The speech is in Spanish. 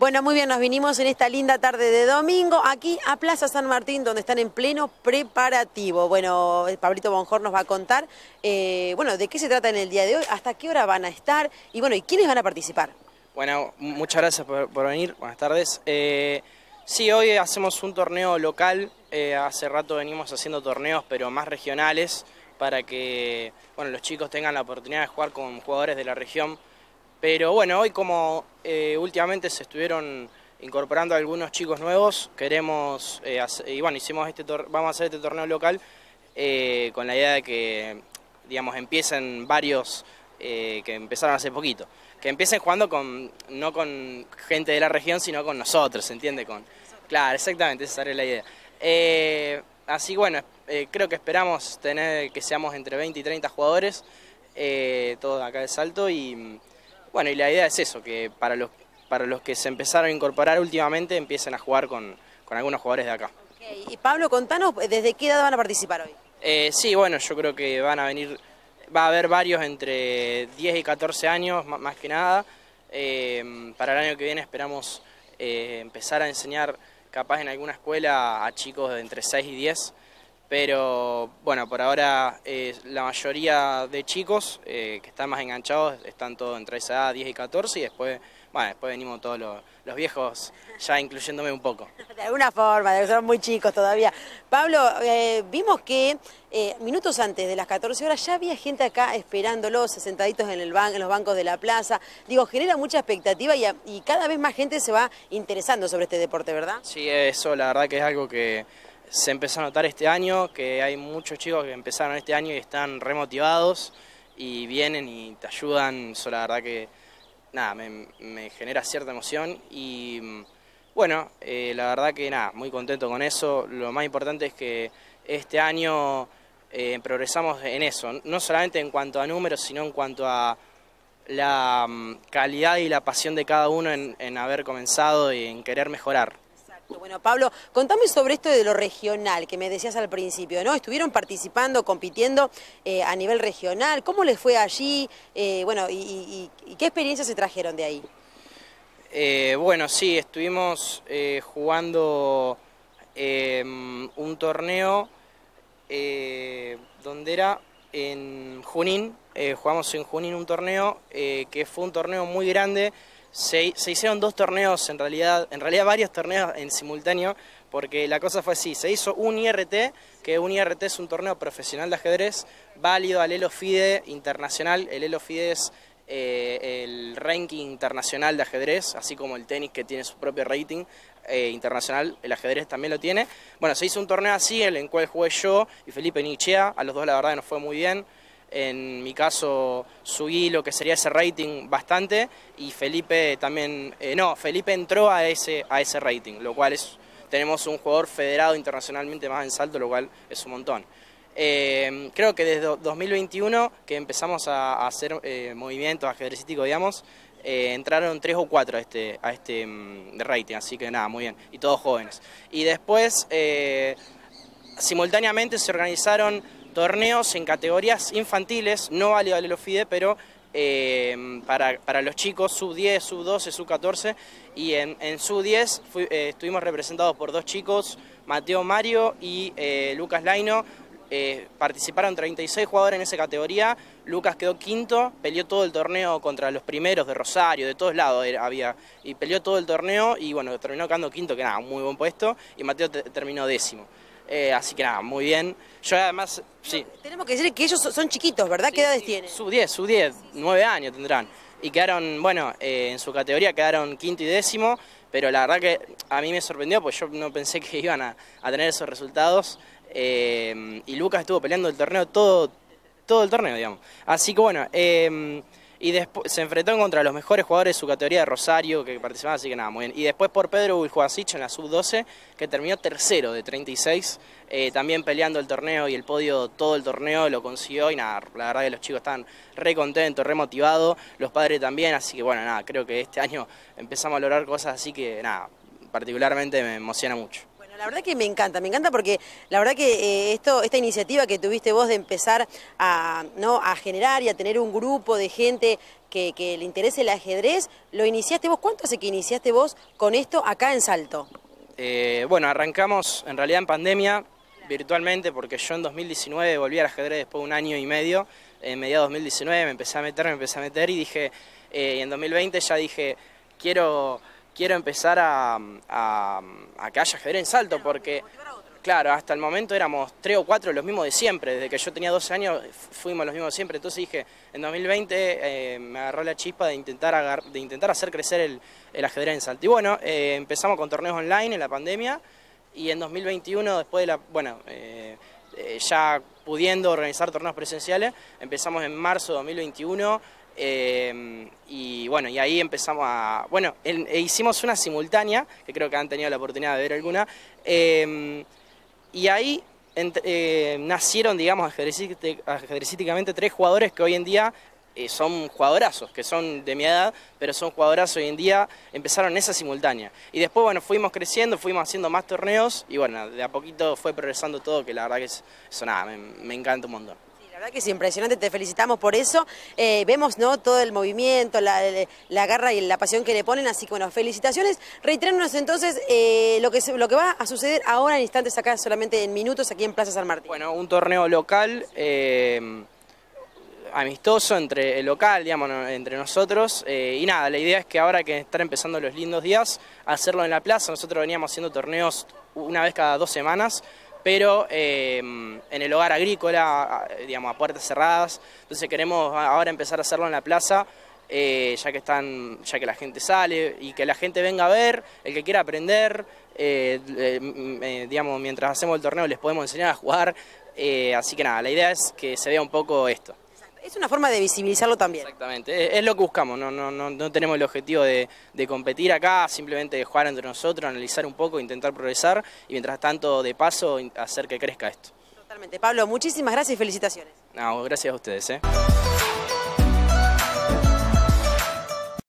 Bueno, muy bien, nos vinimos en esta linda tarde de domingo aquí a Plaza San Martín, donde están en pleno preparativo. Bueno, eh, Pablito Bonjor nos va a contar, eh, bueno, de qué se trata en el día de hoy, hasta qué hora van a estar y bueno, y quiénes van a participar. Bueno, muchas gracias por, venir, buenas tardes. Eh, sí, hoy hacemos un torneo local, eh, hace rato venimos haciendo torneos, pero más regionales, para que bueno, los chicos tengan la oportunidad de jugar con jugadores de la región pero bueno, hoy como eh, últimamente se estuvieron incorporando algunos chicos nuevos, queremos, eh, y bueno, hicimos este vamos a hacer este torneo local eh, con la idea de que, digamos, empiecen varios que empezaron hace poquito. Que empiecen jugando con, no con gente de la región, sino con nosotros, ¿se entiende? Con, claro, exactamente, esa es la idea. así bueno, creo que esperamos tener que seamos entre 20 y 30 jugadores, todos acá de Salto, y bueno, y la idea es eso, que para los, para los que se empezaron a incorporar últimamente empiecen a jugar con, algunos jugadores de acá. Y Pablo, contanos, ¿desde qué edad van a participar hoy? Eh, sí, bueno, yo creo que van a venir, va a haber varios entre 10 y 14 años, más que nada. Em, para el año que viene esperamos eh, empezar a enseñar capaz en alguna escuela a chicos de entre 6 y 10 pero bueno, por ahora eh, la mayoría de chicos eh, que están más enganchados están todos entre esa edad, 10 y 14, y después, después venimos todos los, viejos ya incluyéndome un poco. De alguna forma, de son muy chicos todavía. Pablo, eh, vimos que minutos antes de las 14 horas ya había gente acá esperándolos, sentaditos en, el en los bancos de la plaza. Digo, genera mucha expectativa y cada vez más gente se va interesando sobre este deporte, ¿verdad? Sí, eso la verdad que es algo que se empezó a notar este año, que hay muchos chicos que empezaron este año y están remotivados y vienen y te ayudan, eso la verdad que nada, me, genera cierta emoción y mm, bueno, eh, la verdad que nada, muy contento con eso, lo más importante es que este año eh, progresamos en eso, no solamente en cuanto a números, sino en cuanto a la mm, calidad y la pasión de cada uno en haber comenzado y en querer mejorar. Bueno, Pablo, contame sobre esto de lo regional que me decías al principio, ¿no? Estuvieron participando, compitiendo eh, a nivel regional. ¿Cómo les fue allí? Eh, bueno, y, qué experiencias se trajeron de ahí? Eh, bueno, sí, estuvimos jugando em, un torneo donde era en Junín, eh, jugamos en Junín un torneo eh, que fue un torneo muy grande. Se, hicieron dos torneos, en realidad, en realidad varios torneos en simultáneo, porque la cosa fue así, se hizo un IRT, que un IRT es un torneo profesional de ajedrez, válido al Elo FIDE internacional, el Elo FIDE es eh, el ranking internacional de ajedrez, así como el tenis que tiene su propio rating internacional, el ajedrez también lo tiene. Bueno, se hizo un torneo así, en el cual jugué yo y Felipe Nichea, a los dos la verdad nos fue muy bien, en mi caso subí lo que sería ese rating bastante y Felipe también, eh, no, Felipe entró a ese, a ese rating, lo cual es, tenemos un jugador federado internacionalmente más en salto, lo cual es un montón. Em, creo que desde 2021 que empezamos a, hacer eh, movimientos ajedrecísticos, digamos, eh, entraron tres o cuatro a este, a este mm, rating, así que nada, muy bien, y todos jóvenes. Y después, eh, simultáneamente se organizaron torneos en categorías infantiles, no vale vale los FIDE, pero eh, para, los chicos, sub 10, sub 12, sub 14, y en, en sub 10 eh, estuvimos representados por dos chicos, Mateo Mario y eh, Lucas Laino. participaron 36 jugadores en esa categoría, Lucas quedó quinto, peleó todo el torneo contra los primeros de Rosario, de todos lados había, y peleó todo el torneo y bueno, terminó quedando quinto, que nada, muy buen puesto, y Mateo terminó décimo. Eh, así que nada, muy bien. Yo además, sí. Tenemos que decir que ellos son chiquitos, ¿verdad? ¿Qué edades tienen? Sub 10, sub 10, 9 años tendrán. Y quedaron, bueno, eh, en su categoría quedaron quinto y décimo, pero la verdad que a mí me sorprendió, porque yo no pensé que iban a, tener esos resultados. Eh, y Lucas estuvo peleando el torneo todo, todo el torneo, digamos. Así que bueno, y después se enfrentó contra los mejores jugadores de su categoría de Rosario que participaban, así que nada, muy bien. Y después por Pedro Juacicho en la sub-12, que terminó tercero de 36, eh, también peleando el torneo y el podio todo el torneo, lo consiguió y nada, la verdad que los chicos están re contentos, re motivados, los padres también, así que bueno, nada, creo que este año empezamos a lograr cosas así que nada, particularmente me emociona mucho. La verdad que me encanta, me encanta porque la verdad que eh, esto, esta iniciativa que tuviste vos de empezar a, ¿no? a generar y a tener un grupo de gente que, le interese el ajedrez, lo iniciaste vos. ¿Cuánto hace que iniciaste vos con esto acá en Salto? Eh, bueno, arrancamos en realidad en pandemia, virtualmente, porque yo en 2019 volví al ajedrez después de un año y medio, en mediados 2019 me empecé a meter, me empecé a meter y dije, eh, y en 2020 ya dije, quiero quiero empezar a, que haya ajedrez en Salto, porque, claro, hasta el momento éramos tres o cuatro los mismos de siempre, desde que yo tenía 12 años fuimos los mismos siempre, entonces dije, en 2020 eh, me agarró la chispa de intentar, de intentar hacer crecer el, ajedrez en Salto. Y bueno, eh, empezamos con torneos online en la pandemia, y en 2021, después de la... bueno... Eh, ya pudiendo organizar torneos presenciales, empezamos en marzo de 2021 Em, y bueno, y ahí empezamos a. Bueno, e hicimos una simultánea, que creo que han tenido la oportunidad de ver alguna. Em, y ahí eh, nacieron, digamos, ajedrecísticamente tres jugadores que hoy en día eh, son jugadorazos, que son de mi edad, pero son jugadorazos hoy en día, empezaron esa simultánea. Y después, bueno, fuimos creciendo, fuimos haciendo más torneos y bueno, de a poquito fue progresando todo, que la verdad que es, eso nada, me encanta un montón que es impresionante, te felicitamos por eso. Eh, vemos ¿no? todo el movimiento, la, eh, la, garra y la pasión que le ponen, así que bueno, felicitaciones. Reiterémonos entonces eh, lo, que, lo que va a suceder ahora en instantes acá, solamente en minutos, aquí en Plaza San Martín. Bueno, un torneo local, amistoso entre el local, digamos, entre nosotros. y nada, la idea es que ahora que están empezando los lindos días, hacerlo en la plaza. Nosotros veníamos haciendo torneos una vez cada dos semanas, pero em, en el hogar agrícola, digamos, a puertas cerradas. Entonces queremos ahora empezar a hacerlo en la plaza, eh, ya que están, ya que la gente sale y que la gente venga a ver, el que quiera aprender, eh, eh, digamos, mientras hacemos el torneo les podemos enseñar a jugar. así que nada, la idea es que se vea un poco esto. Es una forma de visibilizarlo también. Exactamente, es, lo que buscamos, no, no, no, no tenemos el objetivo de, competir acá, simplemente de jugar entre nosotros, analizar un poco, intentar progresar y mientras tanto, de paso, hacer que crezca esto. Totalmente. Pablo, muchísimas gracias y felicitaciones. No, gracias a ustedes. ¿eh?